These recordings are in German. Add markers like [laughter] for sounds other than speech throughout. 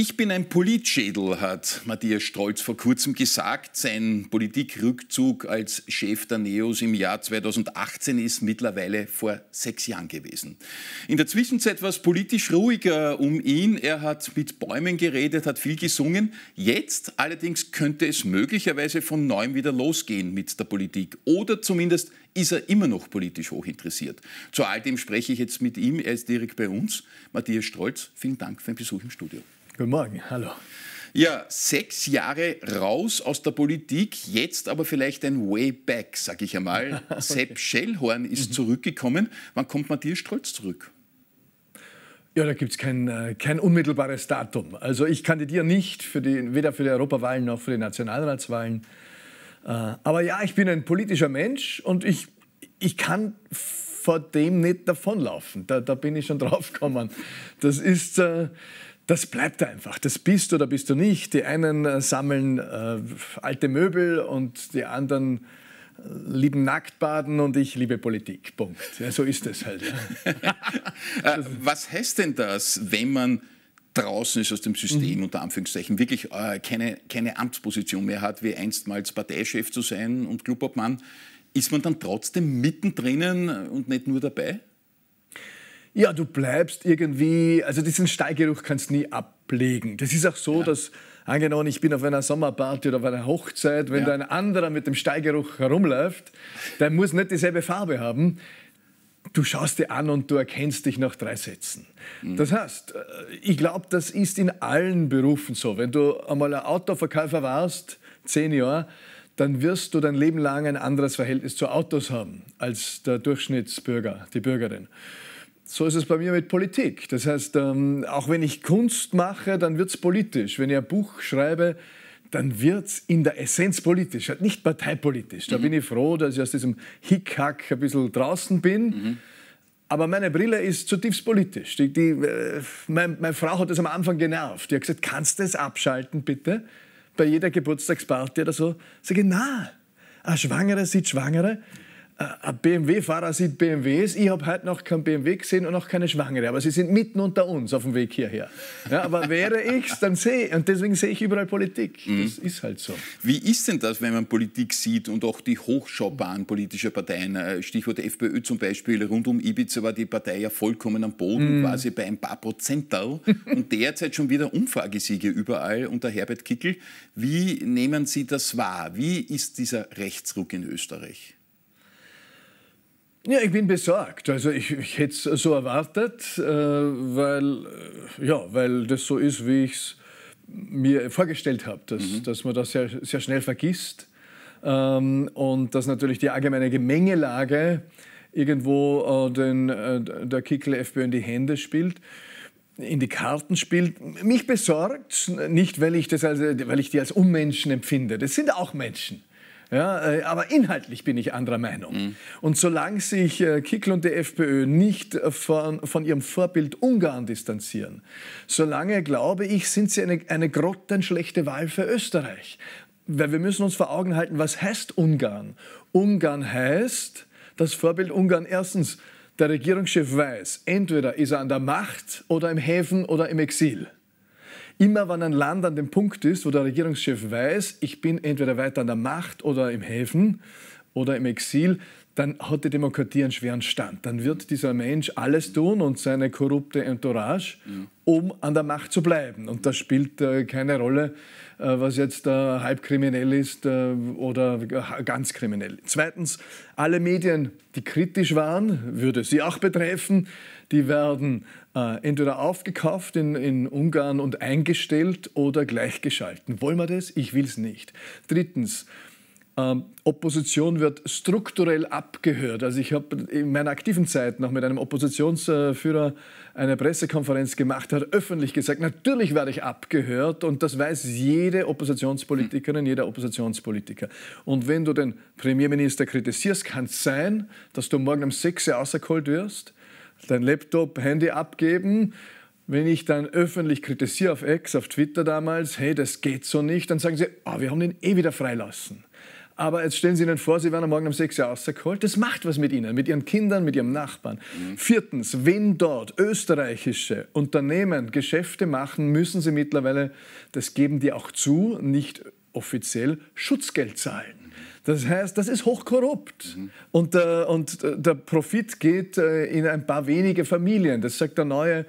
Ich bin ein Politschädel, hat Matthias Strolz vor kurzem gesagt. Sein Politikrückzug als Chef der NEOS im Jahr 2018 ist mittlerweile vor sechs Jahren gewesen. In der Zwischenzeit war es politisch ruhiger um ihn. Er hat mit Bäumen geredet, hat viel gesungen. Jetzt allerdings könnte es möglicherweise von neuem wieder losgehen mit der Politik. Oder zumindest ist er immer noch politisch hochinteressiert. Zu all dem spreche ich jetzt mit ihm. Er ist direkt bei uns. Matthias Strolz, vielen Dank für den Besuch im Studio. Guten Morgen, hallo. Ja, sechs Jahre raus aus der Politik, jetzt aber vielleicht ein Way Back, sag ich einmal. [laughs] okay. Sepp Schellhorn ist mhm. zurückgekommen. Wann kommt Matthias Strolz zurück? Ja, da gibt es kein, äh, kein unmittelbares Datum. Also ich kandidiere nicht für die, weder für die Europawahlen noch für die Nationalratswahlen. Äh, aber ja, ich bin ein politischer Mensch und ich, ich kann vor dem nicht davonlaufen. Da, da bin ich schon [laughs] drauf gekommen. Das ist, äh, das bleibt einfach. Das bist du oder bist du nicht. Die einen äh, sammeln äh, alte Möbel und die anderen äh, lieben Nacktbaden und ich liebe Politik. Punkt. Ja, so ist es halt. Ja. [laughs] Äh, was heißt denn das, wenn man draußen ist aus dem System, mhm. unter Anführungszeichen, wirklich äh, keine, keine Amtsposition mehr hat, wie einstmals Parteichef zu sein und Clubobmann? ist man dann trotzdem mittendrin und nicht nur dabei? ja, du bleibst irgendwie, also diesen Steigeruch kannst du nie ablegen. Das ist auch so, ja. dass angenommen, ich bin auf einer Sommerparty oder auf einer Hochzeit, wenn ja. da ein anderer mit dem Steigeruch herumläuft, der muss nicht dieselbe Farbe haben. Du schaust dir an und du erkennst dich nach drei Sätzen. Mhm. Das heißt, äh, ich glaube, das ist in allen Berufen so. Wenn du einmal ein Autoverkäufer warst, zehn Jahre, dann wirst du dein Leben lang ein anderes Verhältnis zu Autos haben als der Durchschnittsbürger, die Bürgerin. So ist es bei mir mit Politik. Das heißt, ähm, auch wenn ich Kunst mache, dann wird es politisch. Wenn ich ein Buch schreibe, dann wird es in der Essenz politisch, halt nicht parteipolitisch. Da mhm. bin ich froh, dass ich aus diesem Hickhack ein bisschen draußen bin. Mhm. Aber meine Brille ist zutiefst politisch. Die, die, äh, mein, meine Frau hat das am Anfang genervt. Die hat gesagt, kannst du das abschalten, bitte? Bei jeder Geburtstagsparty oder so. Sage na, eine Schwangere sieht Schwangere ein BMW-Fahrer sieht BMWs. Ich habe heute noch kein BMW gesehen und auch keine Schwangere, aber sie sind mitten unter uns auf dem Weg hierher. Ja, aber wäre ich's, dann sehe und deswegen sehe ich überall Politik. Mhm. Das ist halt so. Wie ist denn das, wenn man Politik sieht und auch die hochschaubaren politischen Parteien, äh, Stichwort FPÖ zum Beispiel, rund um Ibiza war die Partei ja vollkommen am Boden, mhm. quasi bei ein paar Prozental [laughs] und derzeit schon wieder Umfragesiege überall unter Herbert Kickel. Wie nehmen Sie das wahr? Wie ist dieser Rechtsruck in Österreich? Ja, ich bin besorgt. Also ich, ich hätte es so erwartet, äh, weil, äh, ja, weil das so ist, wie ich es mir vorgestellt habe, dass, mhm. dass man das sehr, sehr schnell vergisst ähm, und dass natürlich die allgemeine Gemengelage irgendwo äh, den, äh, der Kickel FPÖ in die Hände spielt in die Karten spielt. Mich besorgt nicht, weil ich, das als, äh, weil ich die als Unmenschen empfinde. Das sind auch Menschen. Ja, äh, aber inhaltlich bin ich anderer Meinung. Mhm. Und solange sich äh, Kickl und die FPÖ nicht äh, von, von ihrem Vorbild Ungarn distanzieren, solange, glaube ich, sind sie eine, eine grottenschlechte Wahl für Österreich. Weil wir müssen uns vor Augen halten, was heißt Ungarn? Ungarn heißt, das Vorbild Ungarn erstens, der Regierungschef weiß, entweder ist er an der Macht oder im Häfen oder im Exil. Immer wenn ein Land an dem Punkt ist, wo der Regierungschef weiß, ich bin entweder weiter an der Macht oder im Häfen oder im Exil, dann hat die Demokratie einen schweren Stand. Dann wird dieser Mensch alles tun und seine korrupte Entourage, mhm. um an der Macht zu bleiben. Und das spielt äh, keine Rolle, äh, was jetzt äh, halb kriminell ist äh, oder ganz kriminell. Zweitens, alle Medien, die kritisch waren, würde sie auch betreffen die werden äh, entweder aufgekauft in, in Ungarn und eingestellt oder gleichgeschalten. Wollen wir das? Ich will es nicht. Drittens, ähm, Opposition wird strukturell abgehört. Also ich habe in meiner aktiven Zeit noch mit einem Oppositionsführer eine Pressekonferenz gemacht, hat öffentlich gesagt, natürlich werde ich abgehört und das weiß jede Oppositionspolitikerin, jeder Oppositionspolitiker. Und wenn du den Premierminister kritisierst, kann es sein, dass du morgen um 6 Uhr ausgeholt wirst dein Laptop, Handy abgeben. Wenn ich dann öffentlich kritisiere auf X, auf Twitter damals, hey, das geht so nicht, dann sagen sie, oh, wir haben den eh wieder freilassen. Aber jetzt stellen Sie Ihnen vor, Sie werden am Morgen um 6 Uhr rausgeholt. Das macht was mit Ihnen, mit Ihren Kindern, mit Ihrem Nachbarn. Mhm. Viertens, wenn dort österreichische Unternehmen Geschäfte machen, müssen sie mittlerweile, das geben die auch zu, nicht offiziell Schutzgeld zahlen. Das heißt, das ist hochkorrupt. Mhm. Und, äh, und äh, der Profit geht äh, in ein paar wenige Familien. Das sagt der neue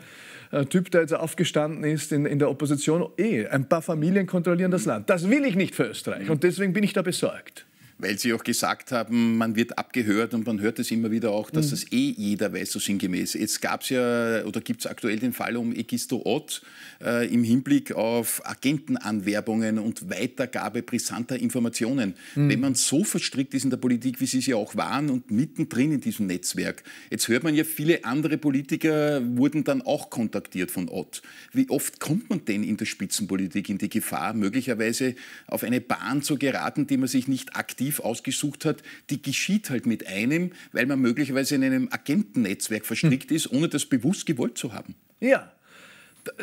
äh, Typ, der jetzt aufgestanden ist in, in der Opposition. Eh, ein paar Familien kontrollieren das Land. Das will ich nicht für Österreich. Und deswegen bin ich da besorgt weil Sie auch gesagt haben, man wird abgehört und man hört es immer wieder auch, dass mhm. das eh jeder weiß, so sinngemäß. Jetzt gab es ja oder gibt es aktuell den Fall um Egisto Ott äh, im Hinblick auf Agentenanwerbungen und Weitergabe brisanter Informationen. Mhm. Wenn man so verstrickt ist in der Politik, wie Sie es ja auch waren und mittendrin in diesem Netzwerk, jetzt hört man ja, viele andere Politiker wurden dann auch kontaktiert von Ott. Wie oft kommt man denn in der Spitzenpolitik in die Gefahr, möglicherweise auf eine Bahn zu geraten, die man sich nicht aktiv Motiv ausgesucht hat, die geschieht halt mit einem, weil man möglicherweise in einem Agentennetzwerk verstrickt hm. ist, ohne das bewusst gewollt zu haben. Ja,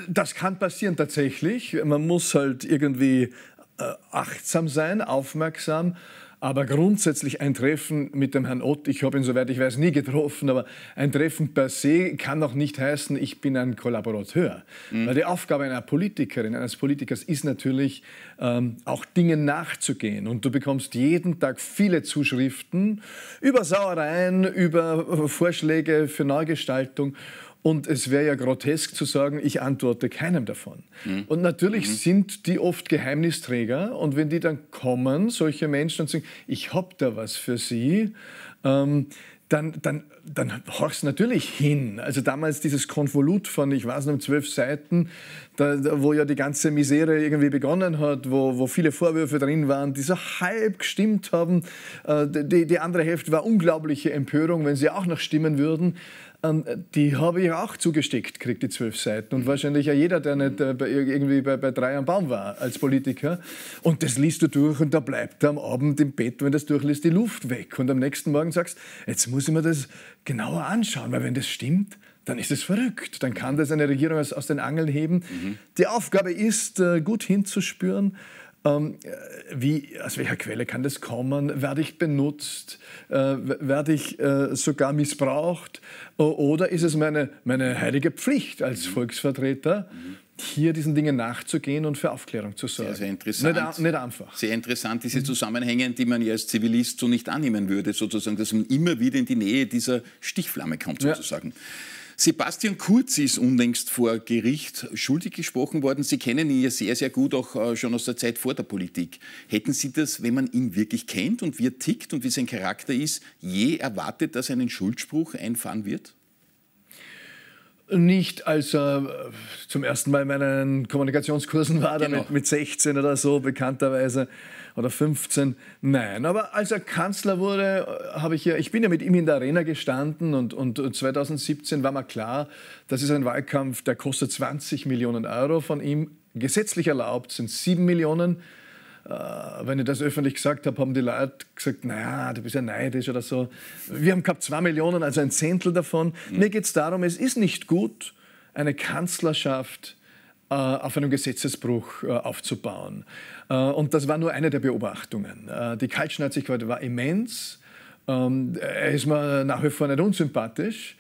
das kann passieren tatsächlich. Man muss halt irgendwie äh, achtsam sein, aufmerksam. Aber grundsätzlich ein Treffen mit dem Herrn Ott, ich habe ihn, soweit ich weiß, nie getroffen, aber ein Treffen per se kann auch nicht heißen, ich bin ein Kollaborateur. Mhm. Weil die Aufgabe einer Politikerin, eines Politikers ist natürlich, ähm, auch Dingen nachzugehen. Und du bekommst jeden Tag viele Zuschriften über Sauereien, über äh, Vorschläge für Neugestaltung. Und es wäre ja grotesk zu sagen, ich antworte keinem davon. Mhm. Und natürlich mhm. sind die oft Geheimnisträger. Und wenn die dann kommen, solche Menschen, und sagen, ich habe da was für Sie, ähm, dann, dann dann horchst du natürlich hin. Also damals dieses Konvolut von, ich weiß nicht, zwölf Seiten, da, da, wo ja die ganze Misere irgendwie begonnen hat, wo, wo viele Vorwürfe drin waren, die so halb gestimmt haben. Äh, die, die andere Hälfte war unglaubliche Empörung, wenn sie auch noch stimmen würden ähm, die habe ich auch zugesteckt, kriegt die zwölf Seiten. Und wahrscheinlich ja jeder, der nicht äh, bei, irgendwie bei, bei, drei am Baum war als Politiker. Und das liest du durch und da bleibt am Abend im Bett, wenn das durchliest, die Luft weg. Und am nächsten Morgen sagst, jetzt muss ich mir das genauer anschauen, weil wenn das stimmt, dann ist es verrückt. Dann kann das eine Regierung aus, aus den Angeln heben. Mhm. Die Aufgabe ist, äh, gut hinzuspüren, ähm, äh, wie, aus welcher Quelle kann das kommen? Werde ich benutzt? Äh, werde ich sogar missbraucht? oder ist es meine, meine heilige Pflicht als mhm. Volksvertreter? Mhm hier diesen Dingen nachzugehen und für Aufklärung zu sorgen. Sehr, sehr interessant. Nicht, nicht einfach. Sehr interessant, diese Zusammenhänge, die man ja als Zivilist so nicht annehmen würde, sozusagen, dass man immer wieder in die Nähe dieser Stichflamme kommt, sozusagen. Ja. Sebastian Kurz ist unlängst vor Gericht schuldig gesprochen worden. Sie kennen ihn ja sehr, sehr gut, auch äh, schon aus der Zeit vor der Politik. Hätten Sie das, wenn man ihn wirklich kennt und wie er tickt und wie sein Charakter ist, je erwartet, dass er einen Schuldspruch einfahren wird? nicht als er äh, zum ersten Mal in meinen Kommunikationskursen war, genau. damit mit 16 oder so bekannterweise oder 15. Nein, aber als er Kanzler wurde, äh, habe ich ja, ich bin ja mit ihm in der Arena gestanden und, und 2017 war mir klar, das ist ein Wahlkampf, der kostet 20 Millionen Euro von ihm. Gesetzlich erlaubt sind 7 Millionen Euro. Äh, wenn ich das öffentlich gesagt habe, haben die Leute gesagt, naja, du bist ja neidisch oder so. Wir haben gehabt zwei Millionen, also ein Zehntel davon. Mhm. Mir geht es darum, es ist nicht gut, eine Kanzlerschaft äh, auf einem Gesetzesbruch äh, aufzubauen. Äh, und das war nur eine der Beobachtungen. Äh, die Kaltschneidigkeit war immens. Ähm, er ist mir nach wie vor nicht unsympathisch.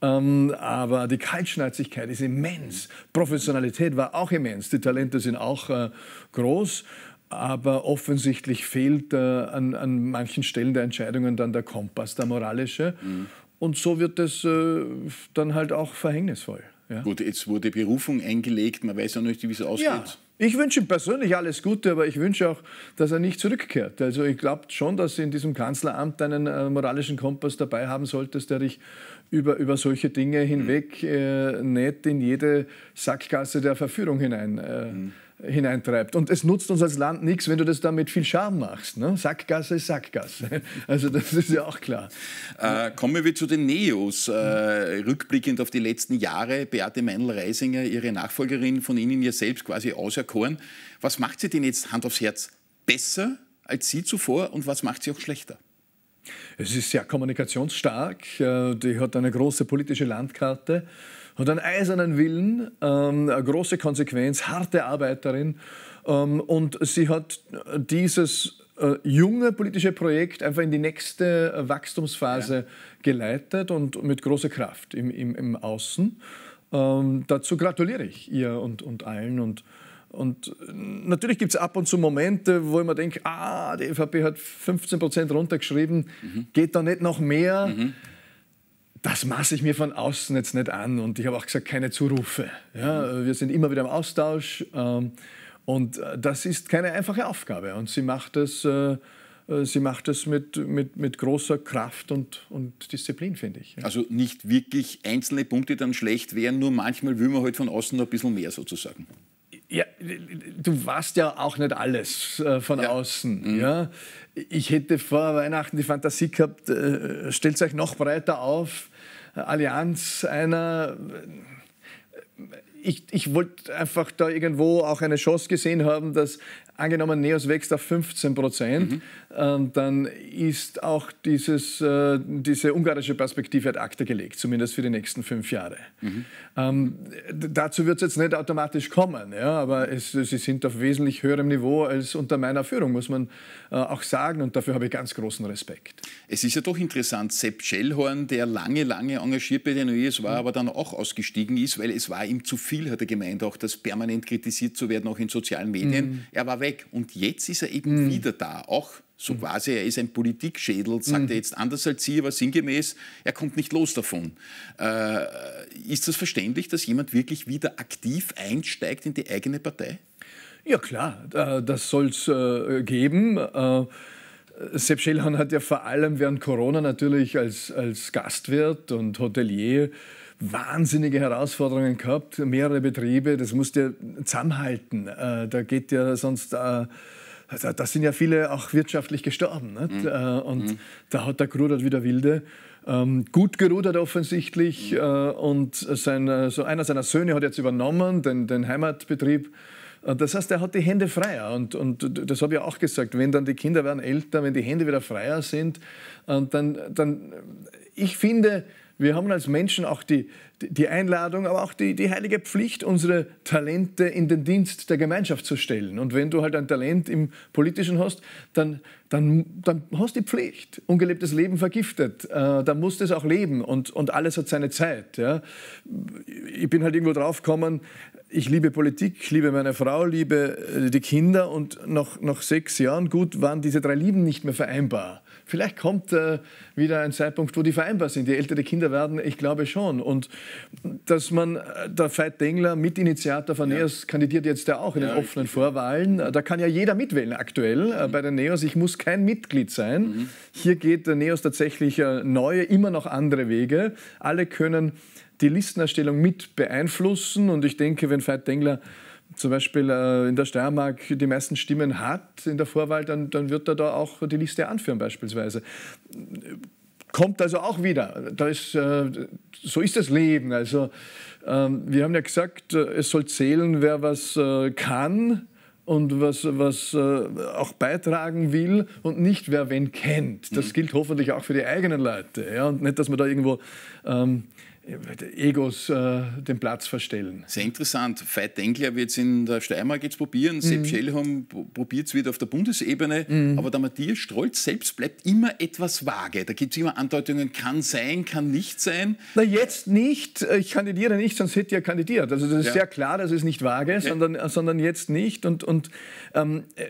Ähm, aber die Kaltschnäuzigkeit ist immens. Professionalität war auch immens. Die Talente sind auch äh, groß aber offensichtlich fehlt äh, an, an, manchen Stellen der Entscheidungen dann der Kompass, der moralische. Mhm. Und so wird es äh, dann halt auch verhängnisvoll. Ja? Gut, jetzt wurde Berufung eingelegt, man weiß ja nicht, wie es ausgeht. Ja. Ich wünsche ihm persönlich alles Gute, aber ich wünsche auch, dass er nicht zurückkehrt. Also ich glaube schon, dass du in diesem Kanzleramt einen äh, moralischen Kompass dabei haben solltest, der dich über, über solche Dinge hinweg mhm. Äh, nicht in jede Sackgasse der Verführung hinein äh, mhm hineintreibt. Und es nutzt uns als Land nichts, wenn du das dann mit viel Scham machst. Ne? Sackgasse ist Sackgasse. [laughs] Also das ist ja auch klar. Äh, kommen wir zu den Neos. Äh, rückblickend auf die letzten Jahre, Beate Meinl-Reisinger, Ihre Nachfolgerin, von Ihnen ja selbst quasi auserkoren. Was macht sie denn jetzt, Hand aufs Herz, besser als Sie zuvor und was macht sie auch schlechter? Es ist sehr kommunikationsstark, äh, die hat eine große politische Landkarte hat einen eisernen Willen, ähm, eine große Konsequenz, harte Arbeiterin. Ähm, und sie hat äh, dieses äh, junge politische Projekt einfach in die nächste äh, Wachstumsphase ja. geleitet und mit großer Kraft im, im, im Außen. Ähm, dazu gratuliere ich ihr und, und allen. Und, und äh, natürlich gibt es ab und zu Momente, wo ich mir denke, ah, die ÖVP hat 15 Prozent runtergeschrieben, mhm. geht da nicht noch mehr? Mhm das maße ich mir von außen jetzt nicht an. Und ich habe auch gesagt, keine Zurufe. Ja, wir sind immer wieder im Austausch. Ähm, und äh, das ist keine einfache Aufgabe. Und sie macht das, äh, äh, sie macht das mit, mit, mit großer Kraft und, und Disziplin, finde ich. Ja. Also nicht wirklich einzelne Punkte dann schlecht wären, nur manchmal will man halt von außen noch ein bisschen mehr sozusagen. Ja, du warst ja auch nicht alles äh, von ja. außen. Mhm. Ja? Ich hätte vor Weihnachten die Fantasie gehabt, äh, stellt euch noch breiter auf, Allianz einer ich, ich wollte einfach da irgendwo auch eine Chance gesehen haben, dass angenommen Neos wächst auf 15 Prozent, mhm. ähm, dann ist auch dieses, äh, diese ungarische Perspektive ad acta gelegt, zumindest für die nächsten fünf Jahre. Mhm. Ähm, dazu wird es jetzt nicht automatisch kommen, ja, aber es, sie sind auf wesentlich höherem Niveau als unter meiner Führung, muss man äh, auch sagen, und dafür habe ich ganz großen Respekt. Es ist ja doch interessant, Sepp Schellhorn, der lange, lange engagiert bei den ÖS e war, mhm. aber dann auch ausgestiegen ist, weil es war ihm zu viel viel hat er gemeint, auch das permanent kritisiert zu werden, auch in sozialen Medien. Mhm. Er war weg und jetzt ist er eben mhm. wieder da, auch so mhm. quasi, er ist ein Politikschädel, sagt mhm. er jetzt anders als Sie, aber sinngemäß, er kommt nicht los davon. Äh, ist das verständlich, dass jemand wirklich wieder aktiv einsteigt in die eigene Partei? Ja klar, das soll es äh, geben. Äh, Sepp Schellhorn hat ja vor allem während Corona natürlich als, als Gastwirt und Hotelier wahnsinnige Herausforderungen gehabt, mehrere Betriebe, das musst du ja zusammenhalten. Äh, da geht ja sonst äh, da sind ja viele auch wirtschaftlich gestorben. Mhm. Äh, und mhm. da hat der gerudert wie der Wilde. Ähm, gut gerudert offensichtlich. Mhm. und sein, so einer seiner Söhne hat jetzt übernommen, den, den Heimatbetrieb. Das heißt, er hat die Hände freier. Und, und das habe ich auch gesagt, wenn dann die Kinder werden älter, wenn die Hände wieder freier sind, dann, dann ich finde, wir haben als Menschen auch die, die Einladung, aber auch die, die heilige Pflicht, unsere Talente in den Dienst der Gemeinschaft zu stellen. Und wenn du halt ein Talent im Politischen hast, dann, dann, dann hast du die Pflicht. Ungelebtes Leben vergiftet. Äh, dann musst du es auch leben und, und alles hat seine Zeit. Ja. Ich bin halt irgendwo draufgekommen, ich liebe Politik, ich liebe meine Frau, liebe äh, die Kinder und nach, nach sechs Jahren, gut, waren diese drei Lieben nicht mehr vereinbar. Vielleicht kommt äh, wieder ein Zeitpunkt, wo die vereinbar sind. Je älter die Kinder werden, ich glaube schon. Und dass man, äh, der Veit Dengler, Mitinitiator von ja. NEOS, kandidiert jetzt ja auch in ja, den offenen richtig. Vorwahlen. Äh, da kann ja jeder mitwählen aktuell mhm. bei den NEOS. Ich muss kein Mitglied sein. Mhm. Hier geht der NEOS tatsächlich neue, immer noch andere Wege. Alle können die Listenerstellung mit beeinflussen. Und ich denke, wenn Veit Dengler zum Beispiel äh, in der Steiermark die meisten Stimmen hat in der Vorwahl, dann, dann wird er da auch die Liste anführen beispielsweise. Kommt also auch wieder. Da ist, äh, so ist das Leben. Also, ähm, wir haben ja gesagt, äh, es soll zählen, wer was kann und was, was auch beitragen will und nicht wer wen kennt. Das mhm. gilt hoffentlich auch für die eigenen Leute. Ja? Und nicht, dass man da irgendwo ähm, Egos äh, den Platz verstellen. Sehr interessant. Veit Denkler wird es in der Steiermark jetzt probieren, mhm. Sepp Schellhorn probiert es wieder auf der Bundesebene, mhm. aber der Matthias Strolz selbst bleibt immer etwas vage. Da gibt es immer Andeutungen, kann sein, kann nicht sein. Na, jetzt nicht. Ich kandidiere nicht, sonst hätte er kandidiert. Also das ist ja. sehr klar, das ist nicht vage, ja. sondern, sondern jetzt nicht. Und, und ähm, äh,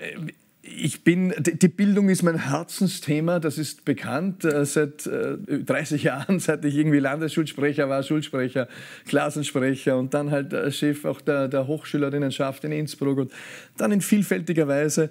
ich bin, die Bildung ist mein Herzensthema, das ist bekannt äh, seit 30 äh, Jahren, [laughs] seit ich irgendwie Landesschulsprecher war, Schulsprecher, Klassensprecher und dann halt äh, Chef auch der, der Hochschülerinnenschaft in Innsbruck und dann in vielfältiger Weise.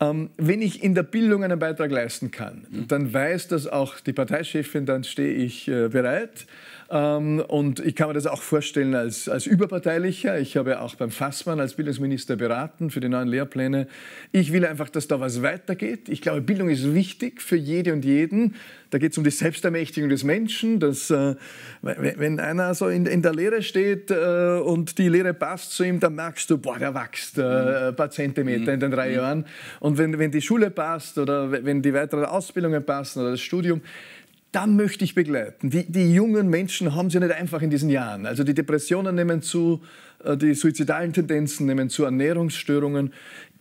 Ähm, wenn ich in der Bildung einen Beitrag leisten kann, mhm. dann weiß das auch die Parteichefin, dann stehe ich bereit. Ähm, und ich kann mir das auch vorstellen als, als Überparteilicher. Ich habe auch beim Fassmann als Bildungsminister beraten für die neuen Lehrpläne. Ich will einfach, dass da was weitergeht. Ich glaube, Bildung ist wichtig für jede und jeden. Da geht es um die Selbstermächtigung des Menschen. Dass, äh, wenn einer so in, in der Lehre steht äh, und die Lehre passt zu ihm, dann merkst du, boah, der wächst äh, mhm. ein paar Zentimeter in den drei mhm. Jahren. Und wenn, wenn die Schule passt oder wenn die weiteren Ausbildungen passen oder das Studium, da möchte ich begleiten. Die, die jungen Menschen haben es ja nicht einfach in diesen Jahren. Also die Depressionen nehmen zu, äh, die suizidalen Tendenzen nehmen zu, Ernährungsstörungen.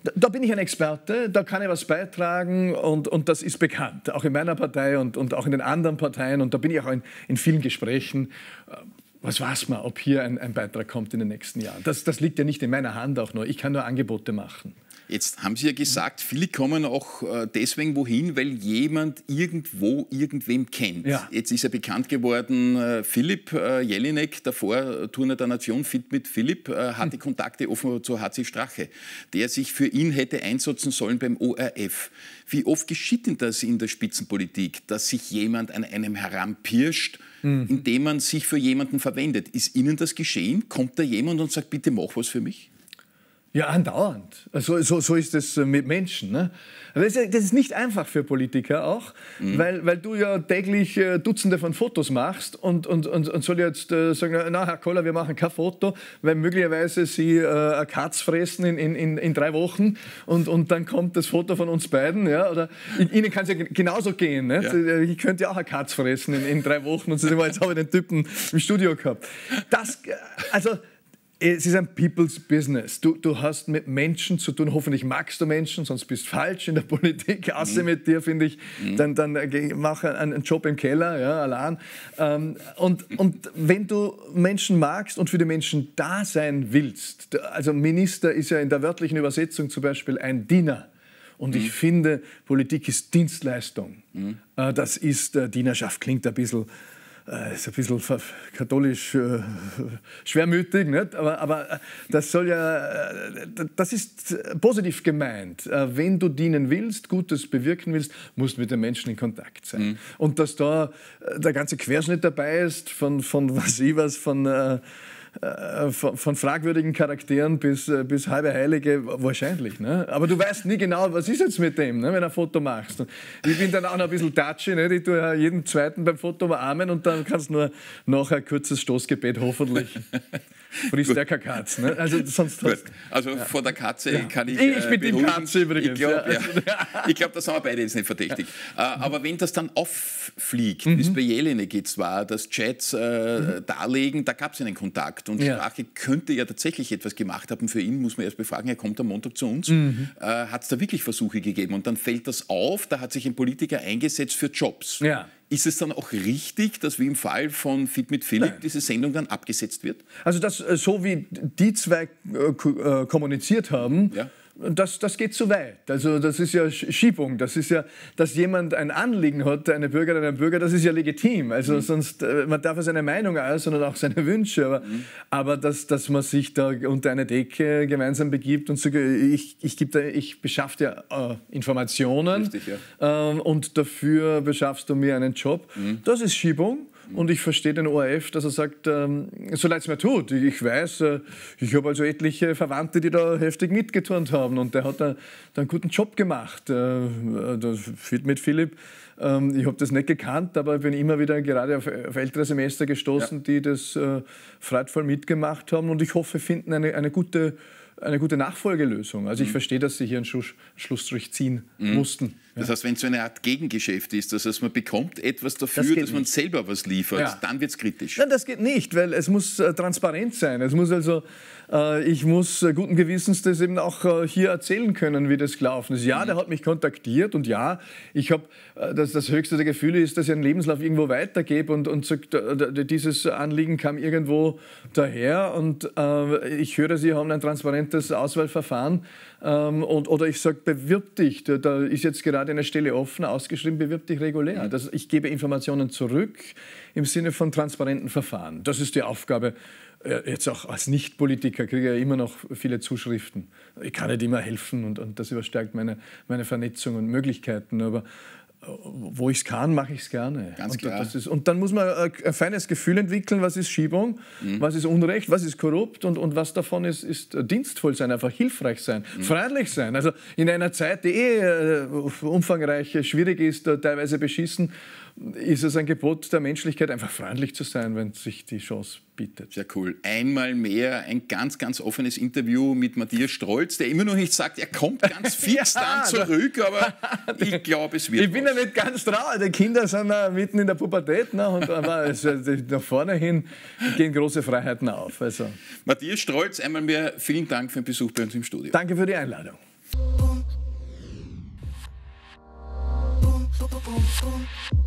Da, da bin ich ein Experte, da kann ich was beitragen und, und das ist bekannt, auch in meiner Partei und, und auch in den anderen Parteien. Und da bin ich auch in, in vielen Gesprächen äh, was weiß man, ob hier ein, ein, Beitrag kommt in den nächsten Jahren. Das, das liegt ja nicht in meiner Hand auch nur. Ich kann nur Angebote machen. Jetzt haben Sie ja gesagt, viele kommen auch äh, deswegen wohin, weil jemand irgendwo irgendwem kennt. Ja. Jetzt ist ja bekannt geworden, äh, Philipp äh, Jelinek, davor Turner der Nation, fit mit Philipp, hatte Kontakte offenbar zu HC Strache, der sich für ihn hätte einsetzen sollen beim ORF. Wie oft geschieht denn das in der Spitzenpolitik, dass sich jemand an einem heranpirscht, hm. indem man sich für jemanden verwendet? Ist Ihnen das geschehen? Kommt da jemand und sagt, bitte mach was für mich? Ja, andauernd. So, so, so ist es äh, mit Menschen. Ne? Das, ist, das ist nicht einfach für Politiker auch, mhm. weil, weil du ja täglich äh, Dutzende von Fotos machst und, und, und, und soll jetzt äh, sagen, na Herr Koller, wir machen kein Foto, weil möglicherweise Sie äh, eine Katz fressen in, in, in drei Wochen und, und dann kommt das Foto von uns beiden. Ja? Oder Ihnen kann es ja genauso gehen. Ne? Ja. Ich könnte ja auch eine Katz fressen in, in drei Wochen und Sie sagen, jetzt habe ich den Typen im Studio gehabt. Das, also es ist ein People's Business. Du, du hast mit Menschen zu tun. Hoffentlich magst du Menschen, sonst bist du falsch in der [laughs] Politik. Asse mhm. mit dir, finde ich. Mhm. Dann, dann äh, mach einen, Job im Keller, ja, allein. Ähm, und, und wenn du Menschen magst und für die Menschen da sein willst, also Minister ist ja in der wörtlichen Übersetzung zum Beispiel ein Diener. Und ich mhm. finde, Politik ist Dienstleistung. Mhm. Äh, das ist, äh, Dienerschaft klingt ein bisschen äh, ist ein bisschen katholisch äh, schwermütig, nicht? Aber, aber äh, das soll ja, äh, das ist äh, positiv gemeint. Wenn du dienen willst, Gutes bewirken willst, musst du mit den Menschen in Kontakt sein. Mhm. Und dass da der ganze Querschnitt dabei ist von, von [laughs] was ich was, von... Äh, äh, von, von, fragwürdigen Charakteren bis, äh, bis halbe Heilige wahrscheinlich. Ne? Aber du weißt nie genau, was ist jetzt mit dem, ne, wenn du ein Foto machst. Ich bin dann auch noch ein bisschen touchy, ne? ich tue jeden zweiten beim Foto umarmen und dann kannst du nur noch ein kurzes Stoßgebet hoffentlich. [laughs] Frisst der keine Katze. Ne? Also, sonst also ja. vor der Katze ja. kann ich. Äh, ich bin beruhigen. die Katze übrigens. Ich glaube, ja. also, [laughs] glaub, da sind wir beide jetzt nicht verdächtig. Äh, aber wenn das dann auffliegt, mhm. wie es bei Jelene geht, zwar, dass Chats äh, mhm. darlegen, da gab es einen Kontakt. Und Sprache könnte ja tatsächlich etwas gemacht haben. Für ihn muss man erst befragen, er kommt am Montag zu uns. Mhm. Äh, hat es da wirklich Versuche gegeben? Und dann fällt das auf, da hat sich ein Politiker eingesetzt für Jobs. Ja. Ist es dann auch richtig, dass wie im Fall von Fit mit Philipp Nein. diese Sendung dann abgesetzt wird? Also das, äh, so wie die zwei äh, äh kommuniziert haben, ja das, das geht zu weit. Also das ist ja Schiebung. Das ist ja, dass jemand ein Anliegen hat, eine Bürgerin, ein Bürger, das ist ja legitim. Also mhm. sonst, äh, man darf ja seine Meinung äußern und auch seine [laughs] Wünsche. Aber, mhm. aber dass, dass man sich da unter eine Decke gemeinsam begibt und sogar, ich, ich, geb da, ich beschaff dir äh, Informationen Richtig, ja. ähm, und dafür beschaffst du mir einen Job. Mhm. Das ist Schiebung. Mhm. Und ich verstehe den ORF, dass er sagt, ähm, so leid es mir tut, ich weiß, äh, ich habe also etliche Verwandte, die da heftig mitgeturnt haben und der hat da, da einen guten Job gemacht äh, mit Philipp. Ähm, ich habe das nicht gekannt, aber ich bin immer wieder gerade auf, auf ältere Semester gestoßen, ja. die das äh, freudvoll mitgemacht haben und ich hoffe, finden eine, eine gute eine gute Nachfolgelösung. Also ich mhm. verstehe, dass Sie hier einen Schlussstrich ziehen mhm. mussten. Das heißt, wenn es so eine Art Gegengeschäft ist, das heißt, man bekommt etwas dafür, das dass nicht. man selber was liefert, ja. dann wird es kritisch. Nein, das geht nicht, weil es muss äh, transparent sein. Es muss also, äh, ich muss äh, guten Gewissens das eben auch äh, hier erzählen können, wie das gelaufen ist. Ja, mhm. der hat mich kontaktiert und ja, ich habe äh, das, das höchste der Gefühle ist, dass ich einen Lebenslauf irgendwo weitergebe und, und so, äh, dieses Anliegen kam irgendwo daher und ich höre, Sie haben ein transparentes Auswahlverfahren ähm, und, oder ich sage, bewirb dich, da, da ist jetzt gerade hat eine Stelle offen, ausgeschrieben, bewirb dich regulär. Mhm. Das, ich gebe Informationen zurück im Sinne von transparenten Verfahren. Das ist die Aufgabe. Äh, jetzt auch als Nicht-Politiker kriege ich ja immer noch viele Zuschriften. Ich kann nicht immer helfen und, und das überstärkt meine, meine Vernetzung und Möglichkeiten. Aber wo ich es kann, mache ich es gerne. Ganz und klar. Ist, und dann muss man äh, ein feines Gefühl entwickeln, was ist Schiebung, mhm. was ist Unrecht, was ist korrupt und, und was davon ist, ist äh, dienstvoll sein, einfach hilfreich sein, mhm. freundlich sein. Also in einer Zeit, die eh äh, umfangreich, schwierig ist, teilweise beschissen, ist es ein Gebot der Menschlichkeit, einfach freundlich zu sein, wenn sich die Chance bietet. Sehr cool. Einmal mehr ein ganz, ganz offenes Interview mit Matthias Strolz, der immer noch nicht sagt, er kommt ganz [laughs] fix ja, dann zurück, aber [laughs] ich glaube, es wird. Ich bin was. ja nicht ganz traurig. Die Kinder sind ja mitten in der Pubertät, ne? Und, nach vorne hin gehen große Freiheiten auf. Also. Matthias Strolz, einmal mehr vielen Dank für den Besuch bei uns im Studio. Danke für die Einladung. Boom, boom, boom, boom.